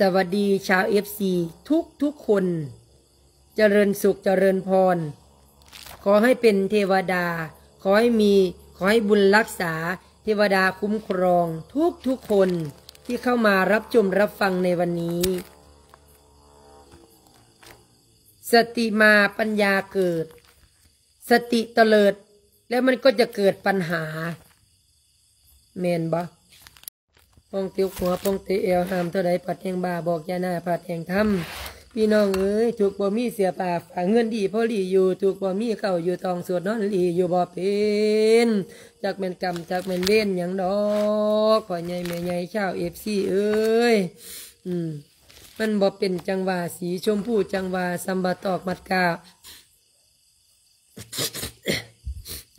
สวัสดีชาวเอฟซีทุกทุกคน เจริญสุขเจริญพร ขอให้เป็นเทวดา ขอให้มี ขอให้บุญรักษา เทวดาคุ้มครอง ทุกทุกคนที่เข้ามารับชมรับฟังในวันนี้ สติมาปัญญาเกิด สติเตลิด แล้วมันก็จะเกิดปัญหาเมนบะป้องติวหัวป้องติเอวห้ามเท่าใดปัดแห่งบาบอกยาหน้าปัดแห่งทำพี่น้องเอ้ยถูกบ่มีเสียปากฝากเงินดีพ่อหลีอยู่ถูกบ่มีเข่าอยู่ตองสวดนอนหลีอยู่บ่เป็นจากแม่นกรรมจากแม่นเล่นอย่างดอกข่อใหญ่แม่ใหญ่ชาวเอฟซีเอ้ยอืมมันบ่เป็นจังหวะสีชมพูจังหวะซัมบะตอกมัดกา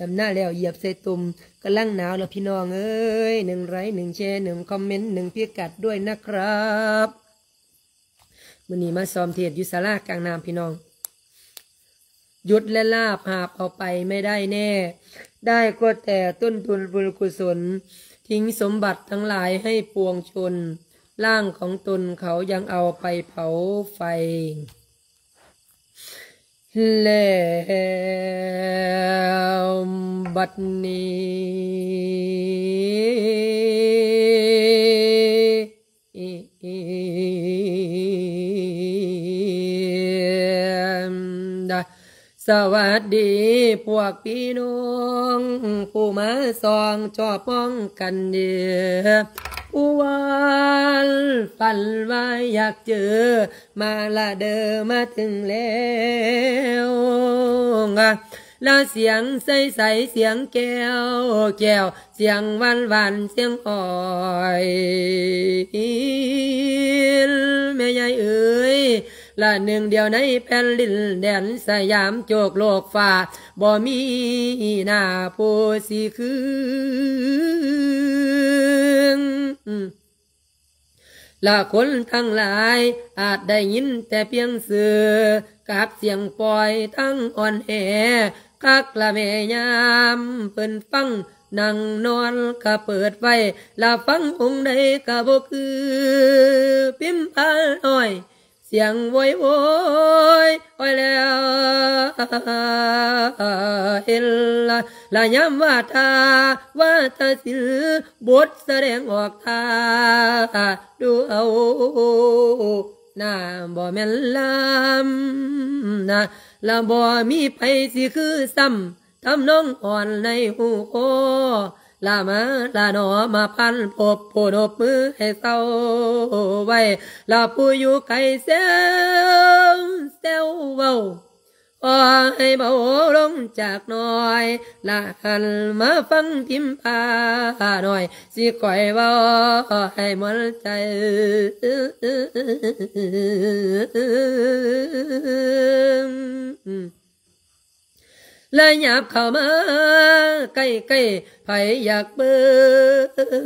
จำหน้าแล้วเหยียบใส่ตุ่มกำลังหนาวแล้วพี่น้องเอ้ยหนึ่งไรหนึ่งแชร์หนึ่งคอมเมนต์หนึ่งพิกัดด้วยนะครับมันนี้มาซ้อมเทศยุสารากลางน้ำพี่น้องยุดและลาบหาบเอาไปไม่ได้แน่ ได้ก็แต่ต้นทุนบุญกุศล ทิ้งสมบัติทั้งหลายให้ปวงชนร่างของตนเขายังเอาไปเผาไฟแล้วบัดนี้สวัสดีพวกพี่น้องผู้มาซองจอป้องกันเดืออุวันฝันว่าอยากเจอ มาละเดอมาถึงแล้วอะแล้วเสียงใสใสเสียงแก้วแก้วเสียงวันวันเสียงอ่อยแม่ใหญ่เอ้ยและหนึ่งเดียวในแผ่นดินแดนสยามโจกโลกฝ่าบ่มีหน้าผู้สีคืนละคนทั้งหลาย อาจได้ยินแต่เพียงเสือกับเสียงปล่อยทั้งอ่อนแอกักละแม่ยามเพิ่นฟังนั่งนอนก็เปิดไฟละฟังองค์ใดก็บ่คือพิมพ์พาน้อยเสียงโวยโวยโอยแล้วเฮลลาลายามว่าตาว่าตาสิลบทแสดงออกตาดูเอาน้าบ่แม่นลำนะละบ่มีไปสิคือซ้ำทำน้องอ่อนในหูคอลามาลาหนอมาพันปบโผนบมือให้เศร้าไว้ลาผู้อยู่ไกลเซลเซลเว้าขอให้เบาลงจากน้อยละหันมาฟังพิมพาหน่อยสิคอยว่าให้มันใจ อลยหยาบเข้ามา ใกล้ใกล้ไผอยากเบิ้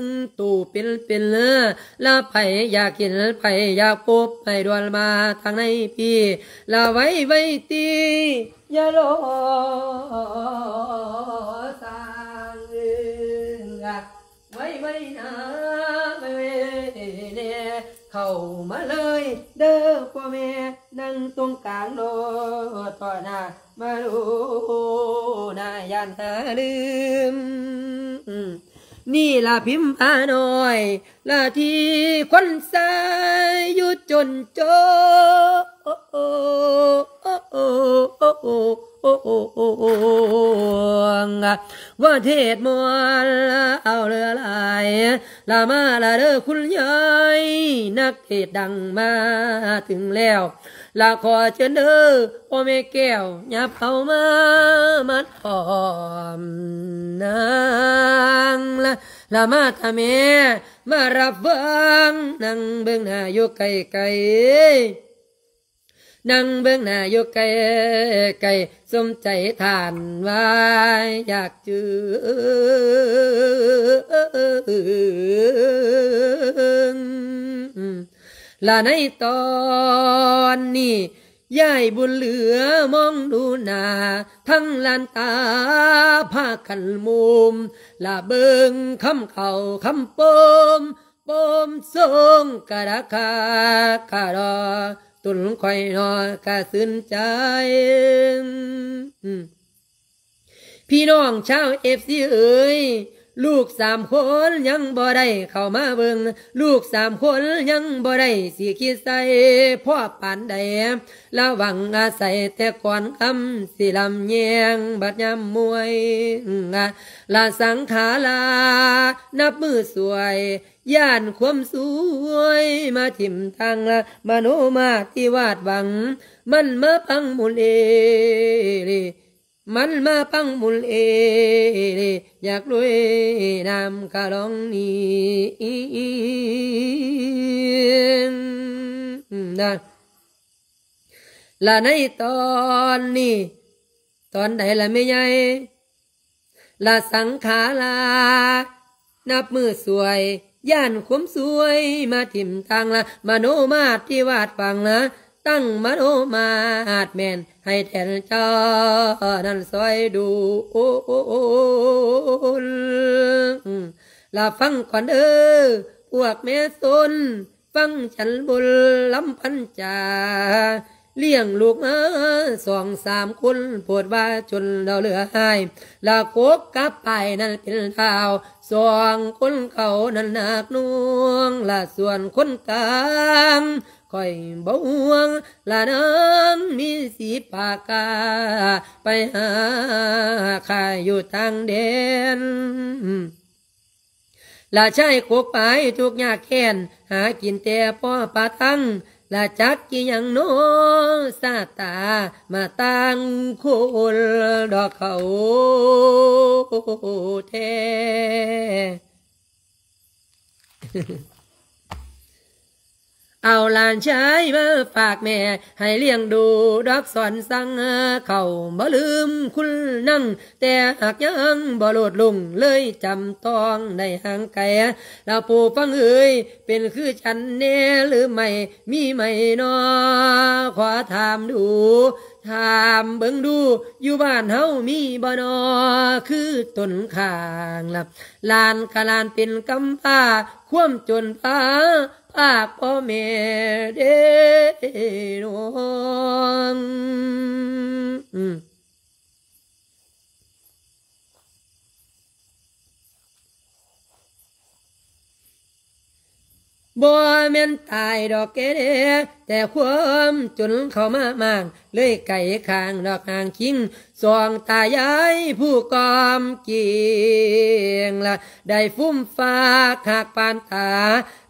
งตู่เป็นเป็นเละละไผอยากกินไผอยากปุบไผดวนมาทางในพี่ละไว้ไว้ตีอย่ารอสางงไว้ไว้นะไว้เข้ามาเลย เด้อพ่อแม่ นั่งตรงกลางโลทอหน้ามาดูนายันหาลืม นี่ละพิมพ์พาหน่อยละที่คนสายอยู่จนจบว่าเทศมวลเอาเรือลายลามาลาเดอคุณยายนักเทศดังมาถึงแล้วลาขอเชิญเด้อพ่อแม่แก้วยับเอามามัดหอมนางละลามาทาเมมารับฟังนั่งเบื้องหน้าอยู่ไกลๆนั่งเบื้องหน้าโยกไก่ไก่สมใจทานวายอยากจืงละในตอนนี้ยายบุญเหลือมองดูนาทั้งลานตาผ้าขันมุมลาเบิงคำเขาคำปมปมทรงกระคาคารอตุนคอยรอกะสนใจ พี่น้องชาวเอฟซีเอ๋ยลูกสามคนยังบ่ได้เข้ามาเบิง ลูกสามคนยังบ่ได้สีคิดใส่พ่อปานใดระวังอาศัยแต่ก่อนคำสิลำแยง บัดยำมวยละสังขาลา นับมือสวยย่านความสวย มาถิมทางละ มโนมาที่วาดบัง มันมาพังมุลเอเลมันมาพังมุลเอเลอยากรวยนำกาลองนี้นะละในตอนนี้ ตอนใดละไม่ใหญ่ละสังขารานับมือสวยย่านขมสวยมาถิ่มทางละมโนมาที่วาดฟังละตั้งมโนมาอาจแมนให้แทนเจ้านั้นซอยดู โอ้โอโอลาฟังก่อนเออพวกแม่สน ฟังฉันบุญลำพันจา เลี้ยงลูกมาสองสามคนปวดว่าจนเราเหลือหายลาโกกกลับไปนั่นเป็นเ้าสวงคนเขานั้นหนักนวงละส่วนคนกลางคอยบ่วง ละน้ำมีสีปากกา ไปหาข่าอยู่ทางเดนละใช้โคกไปทุกยากแค้น หากินแต่พ่อปลาทั้งลาจักกี่ยังโนซาตา มาตั้งคนดอกเขาแทเอาหลานชายมาฝากแม่ให้เลี้ยงดูดอกสอนสั่งเขาบ่ลืมคุณนั่ง แต่หากยังบ่หลดลงเลยจำต้องในห่างไกลเราปู่ฟังเอ้ยเป็นคือฉันแน่หรือไม่ มีไหมนอขอถามดูถามเบิ่งดู อยู่บ้านเฮามีบ่นอ คือต้นข้างลับลานกะลานเป็นกำป้า คว่ำจนป้าภาคพ่อแม่เด้นอบ่แม่นตายดอกเกดแต่ความจนเขามามางเลยไก่คางดอกหางคิงสองตายายผู้กอมเกียงละ ได้ฟุ้มฟ้าขากปานตา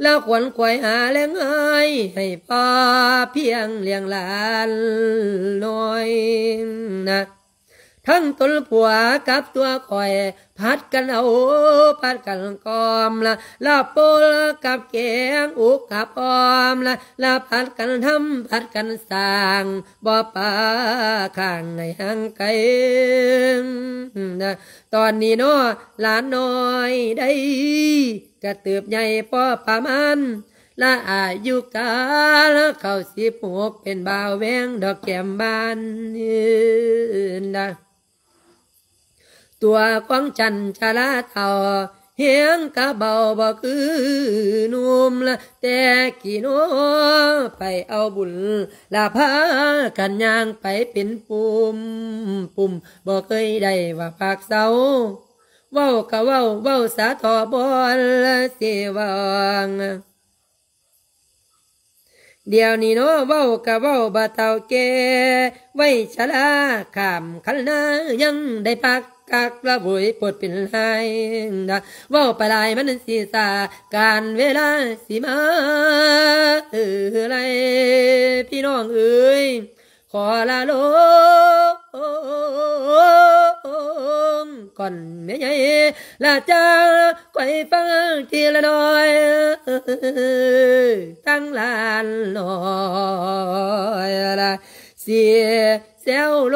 แล้วขวนขวยหาแรงเง้ยให้พอเพียงเลี้ยงหลานน้อยนะทั้งตนผัวกับตัวคอย พัดกันเอาพัดกันกอมละลาโปลกับแกงอุกกับออมละลาพัดกันทำพัดกันสร้างบ่อปลาข้างในห่างไกลนะตอนนี้เนาะหลานน้อยได้ กระตือบใหญ่พอประมาณละอายุกาลเข้าสิบหกเป็นบ่าวแวงดอกแก้มบานนะตัวของฉันชลาเท่า เฮียงกะเบาบอคือนุ่มละแต่กี่โนไปเอาบุญ ลาพากันยางไปเป็นปุ่มปุ่มบกเคยได้ว่าปากเสาเว้ากะเว้าเว้าสาทอบอลเสวังเดี๋ยวนี้เนาะเว้ากะเว้าบาเต่าเกไว้ชะลาขามขันนายังได้ปักกักระบุยปวดเป็นไายนะว่าไปลายมันสีสาการเวลาสีมาเออไรพี่น้องเอ้ยขอลาโลก่อนเมียใหญ่ลาจ้าก่อยฟังทีละน้อยตั้งลานลอยละเสียเซลโล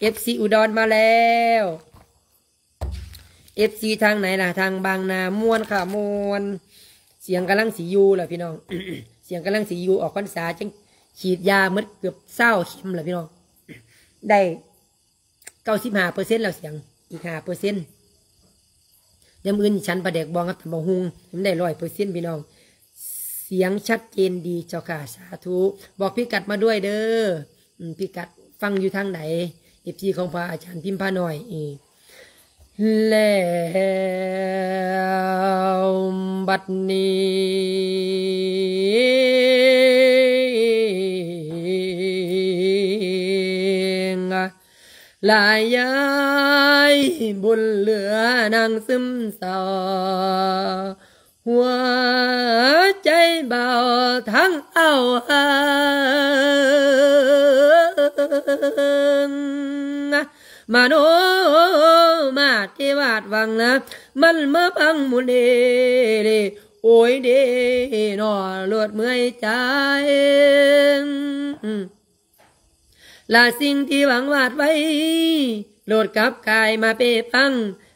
เอฟซีอุดรมาแล้วเอฟซีทางไหนล่ะทางบางนามวนค่ะมวน เสียงกำลังสียูแหละพี่น้องเสียงกำลังสียูออกพรรษาจังฉีดยาเมื่อเกือบเศร้าเขมแหละพี่น้องได้เก้าสิบห้าเปอร์เซ็นต์แล้วเสียงอีกห้าเปอร์เซ็นต์ยำอื่นชั้นประเด็กบองครับตำบะฮุงยำได้ร้อยเปอร์เซ็นต์พี่น้อง เสียงชัดเจนดีเจ้าค่ะสาธุ บอกพี่กัดมาด้วยเด้อพี่กัดฟังอยู่ทางไหน เอฟซีของพระอาจารย์พิมพ์พาหน่อยีกแล้วบัดนี้ลายย้ายบุญเหลือนางซึมเอหัวใจเบาทั้งเอาหังมาโนดเทวาดวังนะ มันมาพังมุนเดเดโอ้ยเดนอลวดเมื่อยใจลาสิ่งที่หวังวาดไว้โหลดกลับกายมาเปปัง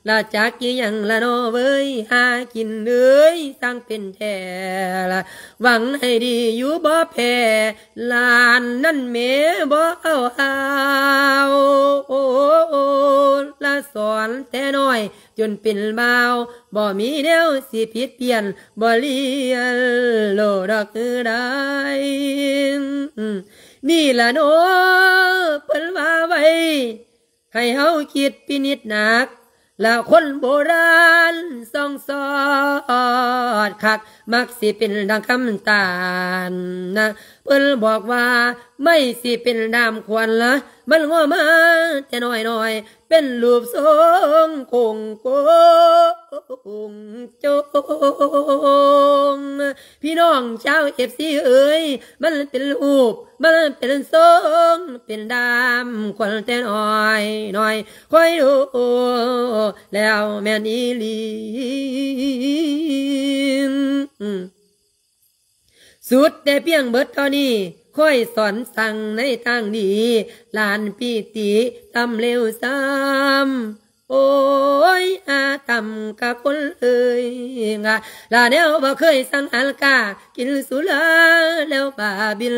ละจากกี่ยังละโนเว้ย หากินเอยสร้างเป็นแท่ละหวังให้ดีอยู่บ่แพ้ลานนั่นเมบ่เอาเอาละสอนแต่น้อย จนเป็นเบาบ่มีเดียวสิผิดเปลี่ยนบ่เลียนโลดอกได้ นี่ละโนเพิ้นว่าไว้ให้เฮาคิดพินิจหนักแล้วคนโบราณสองสอดคักมักสิเป็นดังคำตาลนะเพิ่นบอกว่า ไม่สิเป็นดามควรละมันง้อมาแต่น้อยน้อยเป็นรูปทรงคงกงจงพี่น้องชาวเอฟซีเอ๋ยมันเป็นรูปมันเป็นทรงเป็นดามควันแต่น้อยน้อย คอยดู แล้วแม่นีลีสุดแต่เพียงเบิดเท่านี้ค่อยสอนสั่งในทางดีลานพี่ตีทำเร็วซ้ำโอ้ย อาตำกะคนเอ่ยงาลาเดียวบ่เคยสั่งอัลกากินสุลาแล้วบาบิล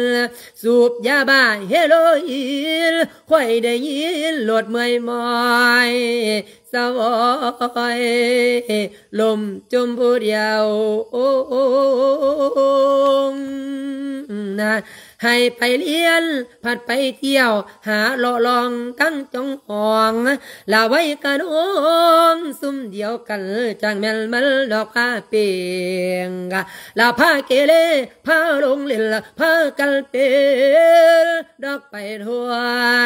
สูบยาบ้าเฮโรอีนค่อยได้ยินหลดเมื่อยมอยสวอยลมจมผู้เดียวโอนะให้ไปเรียนผัดไปเที่ยวหาหล่อลองตั้งจองหองลาไว้กันโอมซุ่มเดียวกันจังแมลมันดอกผ้าเปียงลาผ้าเกเลพาลงเล่นละพากันเป็นดอกไปทัว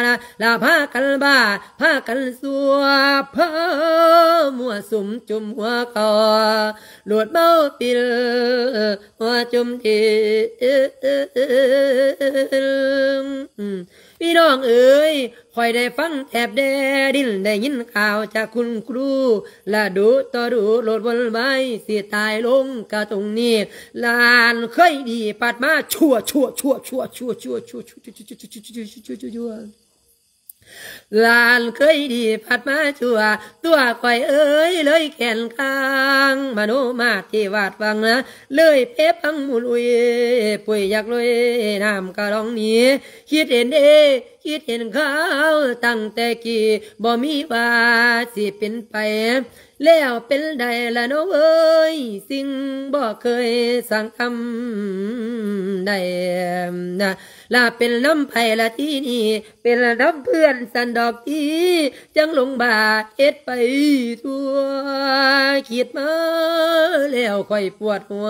นะละพากันบ้าพากันสัวพามัวสุมจุมหัวกอหลวดเบ้าปิลหัวจุมทีพี่น้องเอ๋ยคอยได้ฟังแอบแดดินได้ยินข่าวจากคุณครูและดูต่อดูโหลดบนไม้สยตายลงกะตรงนี้ลานเคยดีปัดมาชั่วชั่วชั่วชั่วชั่วชั่วชั่วชั่วชั่วชั่วชั่วชั่วลานเคยดีผัดมาชัวตัวคอยเอ้ย เลยแขนค้าง มโนมาที่วาดฟังนะ เลยเพบปังมุลุยปุยอยากลุยน้ำกระรองนี้คิดเห็นเด้คิดเห็นเขาตั้งแต่กี่บ่มีว่าสิเป็นไป แล้วเป็นใดละน้เอ้ย สิ่งบ่เคยสั่งทำได้นะลาเป็นน้ำไผ่ละที่นี่ เป็นน้ำเพื่อนสันดอกที่จังลงบาเอ็ดไปทั่ว คิดมาแล้วค่อยปวดหัว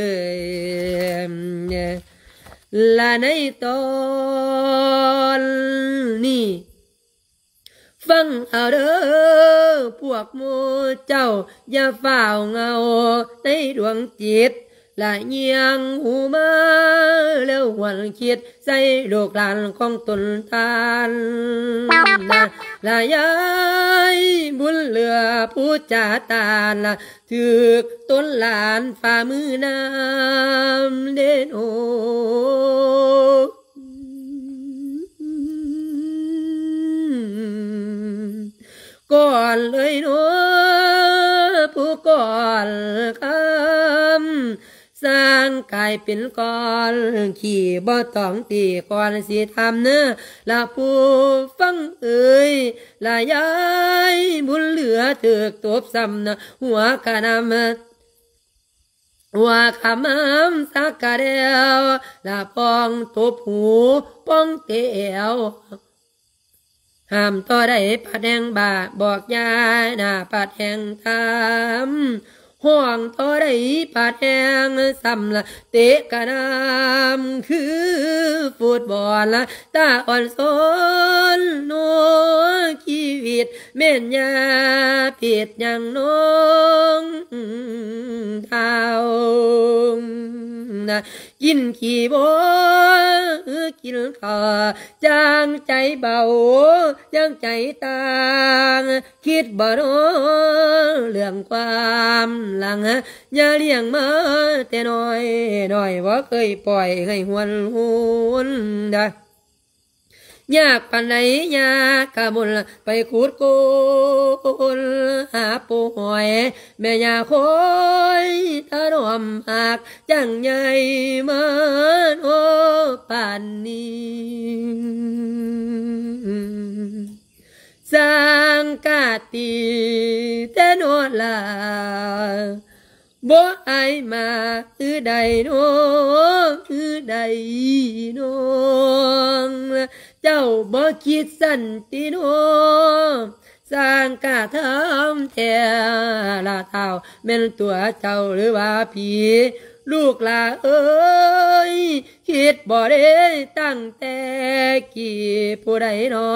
là nơi tôn ni vâng ở đó buộc mua chầu và vào ngầu tây đường chết là nhiên hù mơ lưu hoàn chiết dây luộc đàn con tuần tan ลายายบุญเหลือผู้จาตาลถือต้นหลานฝ่ามือน้ำเด่นโอก่อนเลยโนาผู้ก่อนคำสร้างกายเป็นก้อนขี่บ่ต้องตีก้อนสีทำเนื้อละผู้ฟังเอ่ยละยายบุญเหลือเถกตบซ้ำนะหัวกะนำว่าขมามสักกะเดียวละปองตบหูป้องเตียวห้ามต่อได้ปัดแหงบาบอกยายหน้าปัดแหงทำห่วงต่อได้ปาดแทงซ้ำละเตะกระดามคือฟุตบอลละตาอ่อนสนโนชีวิตเม่นยาเพียดยังน้อง้านะกินขี้บวกินข้าจางใจเบายังใจต่าง คิดบ่รู้เรื่องความลังอย่าเลี้ยงมาแต่น้อยน้อยว่าเคยปล่อยเคยหวนหุนได้ยากปันไหนยากกะบุลไปคูดกูลหาป่วยแม่ยาคอยตารวมหาก จังใหญ่มาโอปานนี้สังกาติเตโนลาบ่ไอมาอือใดโน อือใดโน เจ้าบ่คิดสันติโน สร้างกาทำแท้ละเท่าเม่นตัวเจ้าหรือว่าผีลูกลาเอ้ย คิดบ่ได้ตั้งแต่กี่ผู้ใดนอ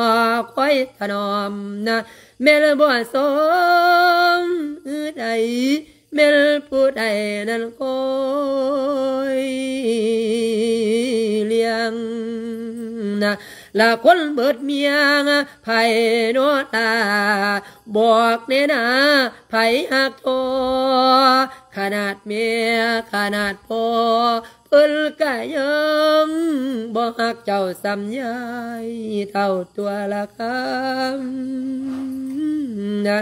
คอยถนอมนะ เมลบ่สมอือใดเมลผู้ใดนั้นคอยเลี้ยงนะละคนเบิดเมียงไผ่นอตา บอกเนนะไผ่หักทอขนาดเมียขนาดพ่อเพิ่นก็ยังบ่ฮักเจ้าสัญญายเท่าตัวละคำนะ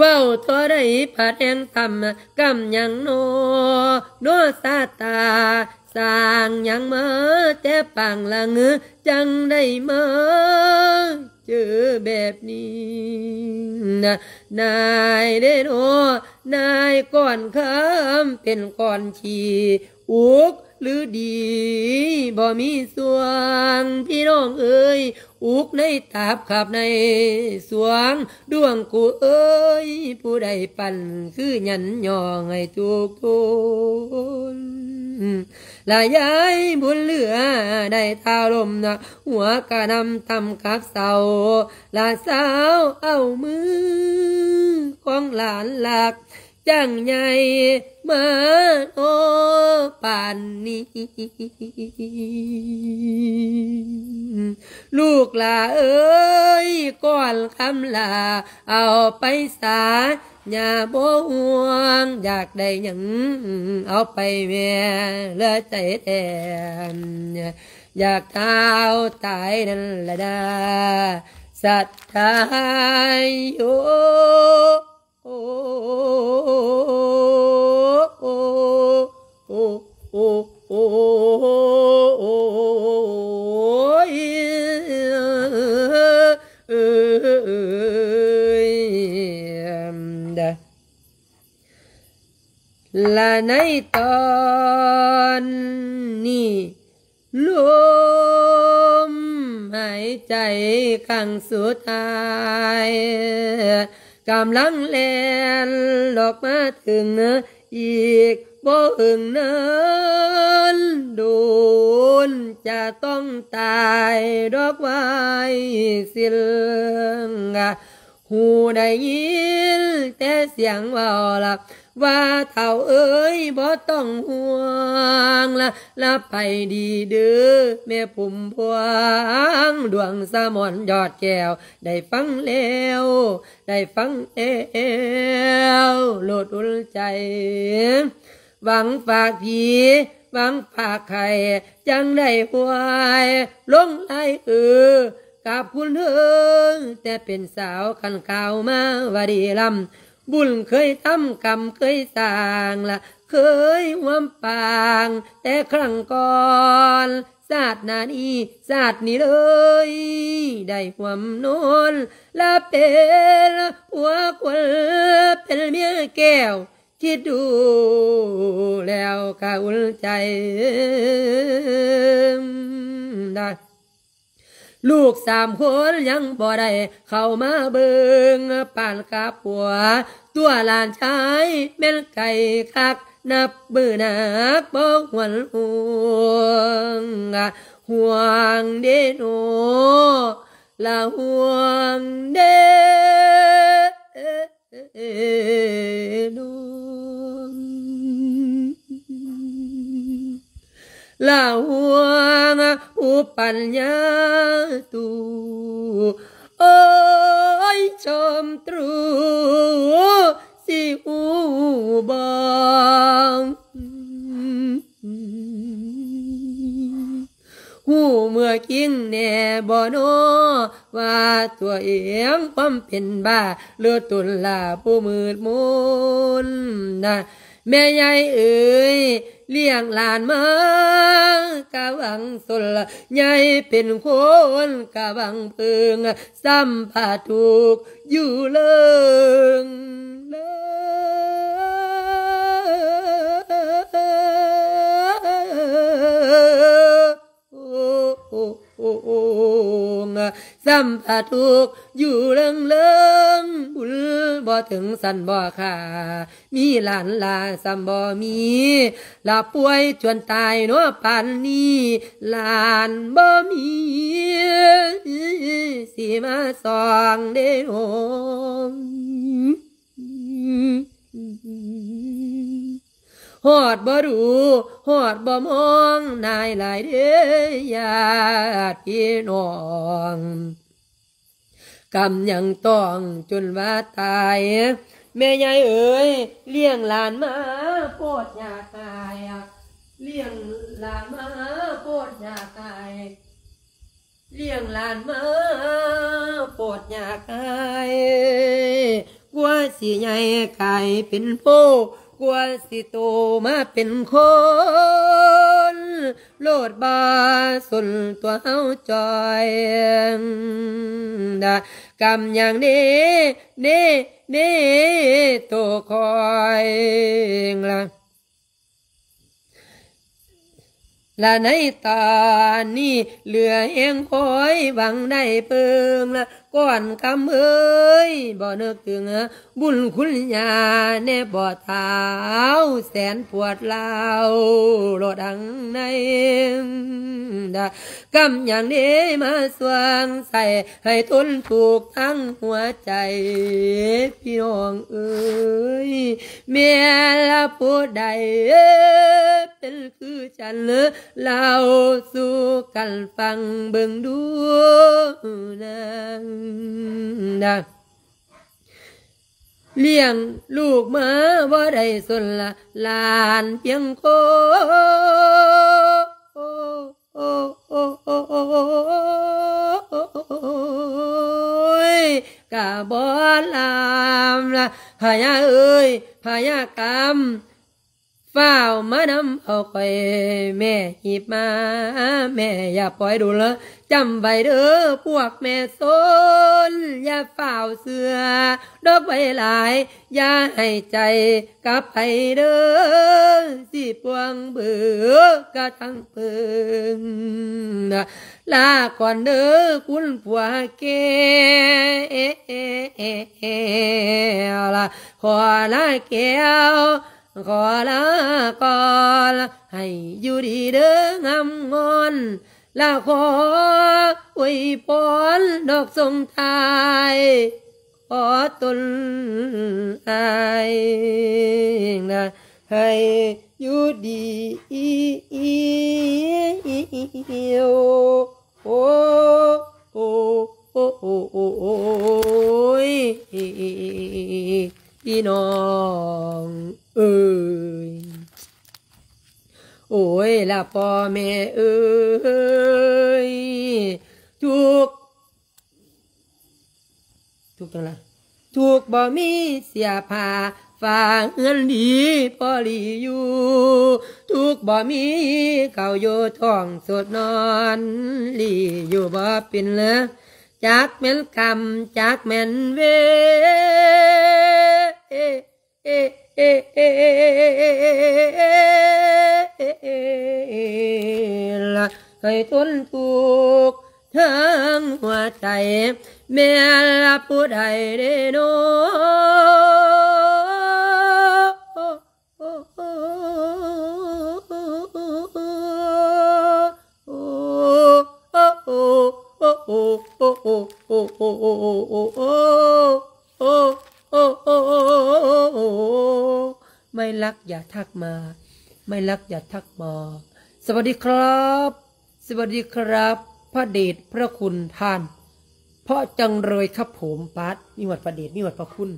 ว้าวตัวได้ผาแดงต่ำกำยังโนโนซาตาสร้างยังมาแต่ปังละงือจังได้มาเจอแบบนี้นะนายเด้โอนายก่อนคำเป็นก่อนขีอุกหรือดี บ่มีสวงพี่น้องเอ้ยอุกในตาบขับในสวงดวงกูเอ้ยผู้ใดปั่นคือหยันย่อให้ทุกคนลายายบุญเหลือ ได้ทาลมนะหัวกะนำตำกับเสาลาสาวเอามือของหลานหลักจังใหญ่มาโอปานนี้ ลูกลาเอ้ยก่อนคำลาเอาไปสาอย่าบ่ห่วง อยากได้หยังเอาไปแม่เลือใจแทน อยากเท้าตายนั่นละดา สัตย์ไทยโย là nay con ni luôn hãy chạy càng sửa tai กำลังแลนหลอกมาถึงนะอีกบ่อึงเนินโดนจะต้องตายดอกไว้สิลงหูได้ยินแต่เสียงว่าลับว่าเท่าเอ้ยบ่ต้องห่วงละลบไปดีเด้อแม่ผุมพวง ดวงสมอนยอดแก้วได้ฟังแล้ว ได้ฟังเอวโลดอุลใจ หวังฝากผีหวังฝากไข่จังได้หวยลงไหลเออกับคุณเธอแต่เป็นสาวขันข่าวมาวารีลำบุญเคยทำกรรมเคยสร้างละเคยหวมปาง แต่ครั้งก่อนศาสนานี้ศาสนี้เลยได้ความนอนละเป็นหัวคนเป็นเมียแก้วคิดดูแล้วก็อุ่นใจได้ลูกสามคนยังบ่ได้เข้ามาเบิงปานกาปัว ตัวหลานชายแม่นไก่คัก นับเบื่อนักบ่หวนห่วงห่วงเดโนละห่วงเดโนลาหัวงอูปัญญาตูโอ้ยชมตรู สิอูบังหูเมื่อกินแน่บ่โน ว่าตัวเองความเป็นบ้าเลือดตุลาผู้มืดมุนน่ะแม่ใหญ่เอ๋ยเลี้ยงหลานมากะวังสุลยใหญ่เป็นคนกะวังเพิงซ้ำผาถูกอยู่เลิงเลโอ้งสัมผัสทุกอยู่เรื่องเลิงบุญบ่ถึงสันบ่ค่ะมีหลานลาซ้ำบ่มีลาป่วยจวนตายเนัวปันนี้ หลานบ่มีสีมาสองเด้โอหอดบ่รู้หอดบ่มอง นายหลายเดยญาติพี่น้องกรรมยังต้องจนว่าตาย แม่ใหญ่เอ๋ยเลี้ยงหลานมาโปดยาตายเลี้ยงหลานมาโปดยาตายเลี้ยงหลานมาโปดยาตายว่าสีใหญ่กายเป็นโปกลัวสิโตมาเป็นคน โลดบาสนตัวเฮาจอยดากำอย่างนี้นี่นี่ตัวคอยละและในตานี้เหลือเองคอย หวังได้เพิ่มละก่อนคำเอ้ยบ่นึกถึงบุญคุณญาเน่บ่ท้าแสนปวดเล่าโลดังในดากำอย่างนี้มาสวงใส่ให้ทนถูกทั้งหัวใจพี่น้องเอ้ยเมียละผู้ใดเป็นคือฉันเล่าสู่กันฟังเบิ่งดูนางนะเลี้ยงลูกมาว่าได้สนละลานเพียงโคกะบอลามละพยาเอ้ยพยากรรมฝ้าวมานำเอาไอยแม่หยิบมา แม่อย่าปล่อยดูเลยจำไว้เด้อพวกแม่โซนอย่าฝ้าวเสือดอกไว้หลาย อย่าให้ใจกลับไปเด้อสิปวงเบื่อกระทั้งเปิงลาก่อนเด้อคุณผัวเกลขอลาเก้วขอลากอนให้อยู่ดีเด้องามงอนลาขออวยพรดอกสรงทายขอตนอายนะให้อยู่ดี โอ้โอโอโอโอโอ้โอ้โอ้พี่น้องเอ้ย โอ้ยละพ่อแม่ เอ้ย ทุก ทุกจังละทุกบ่มี เสียผ้าฝางเงินดีพอลีอยู่ ทุกบ่มีเขาโยท่ท้องสดนอนลีอยู่บ่เป็นเลยจากแม่นคำจากแม่นเวเคยทนทุกข์ทั้งหัวใจแม่ลบผู้ใดเด้โนโอ้โอ้โอ้โอ้โอ้โอ้โอ้โอ้โอ้โอ้โอ้ไม่รักอย่าทักมา ไม่รักอย่าทักมาสวัสดีครับ สวัสดีครับพระเดชพระคุณท่านเพราะจังเลยครับผมปัดมีหวัดพระเดชมีหวัดพระคุณ